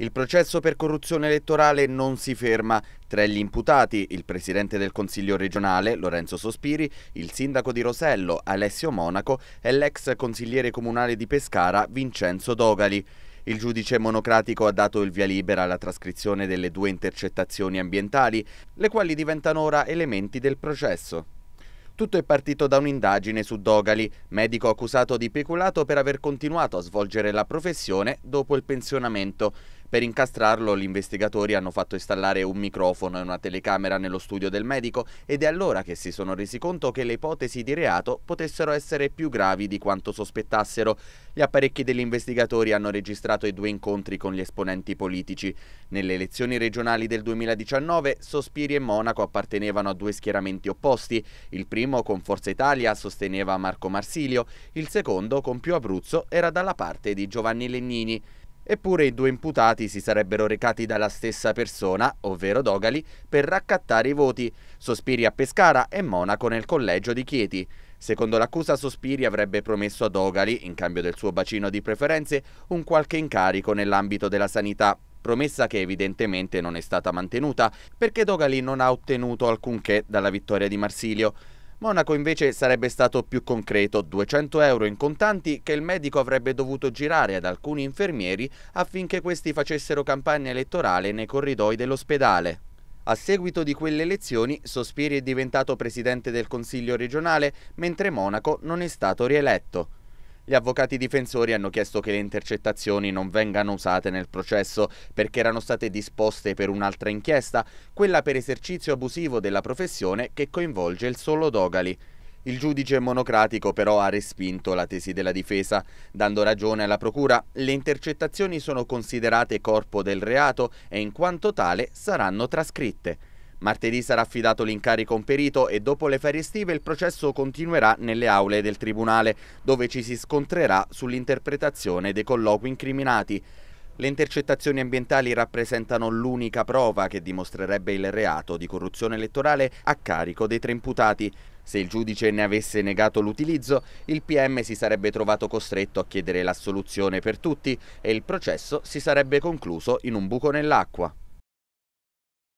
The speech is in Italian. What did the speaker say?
Il processo per corruzione elettorale non si ferma. Tra gli imputati il presidente del Consiglio regionale Lorenzo Sospiri, il sindaco di Rosello Alessio Monaco e l'ex consigliere comunale di Pescara Vincenzo Dogali. Il giudice monocratico ha dato il via libera alla trascrizione delle due intercettazioni ambientali, le quali diventano ora elementi del processo. Tutto è partito da un'indagine su Dogali, medico accusato di peculato per aver continuato a svolgere la professione dopo il pensionamento. Per incastrarlo gli investigatori hanno fatto installare un microfono e una telecamera nello studio del medico ed è allora che si sono resi conto che le ipotesi di reato potessero essere più gravi di quanto sospettassero. Gli apparecchi degli investigatori hanno registrato i due incontri con gli esponenti politici. Nelle elezioni regionali del 2019 Sospiri e Monaco appartenevano a due schieramenti opposti. Il primo con Forza Italia sosteneva Marco Marsilio, il secondo con Più Abruzzo era dalla parte di Giovanni Lennini. Eppure i due imputati si sarebbero recati dalla stessa persona, ovvero Dogali, per raccattare i voti, Sospiri a Pescara e Monaco nel collegio di Chieti. Secondo l'accusa Sospiri avrebbe promesso a Dogali, in cambio del suo bacino di preferenze, un qualche incarico nell'ambito della sanità, promessa che evidentemente non è stata mantenuta perché Dogali non ha ottenuto alcunché dalla vittoria di Marsilio. Monaco invece sarebbe stato più concreto, 200 euro in contanti che il medico avrebbe dovuto girare ad alcuni infermieri affinché questi facessero campagna elettorale nei corridoi dell'ospedale. A seguito di quelle elezioni, Sospiri è diventato presidente del Consiglio regionale, mentre Monaco non è stato rieletto. Gli avvocati difensori hanno chiesto che le intercettazioni non vengano usate nel processo perché erano state disposte per un'altra inchiesta, quella per esercizio abusivo della professione che coinvolge il solo Dogali. Il giudice monocratico però ha respinto la tesi della difesa, dando ragione alla Procura. Le intercettazioni sono considerate corpo del reato e in quanto tale saranno trascritte. Martedì sarà affidato l'incarico a un perito e dopo le ferie estive il processo continuerà nelle aule del Tribunale, dove ci si scontrerà sull'interpretazione dei colloqui incriminati. Le intercettazioni ambientali rappresentano l'unica prova che dimostrerebbe il reato di corruzione elettorale a carico dei tre imputati. Se il giudice ne avesse negato l'utilizzo, il PM si sarebbe trovato costretto a chiedere l'assoluzione per tutti e il processo si sarebbe concluso in un buco nell'acqua.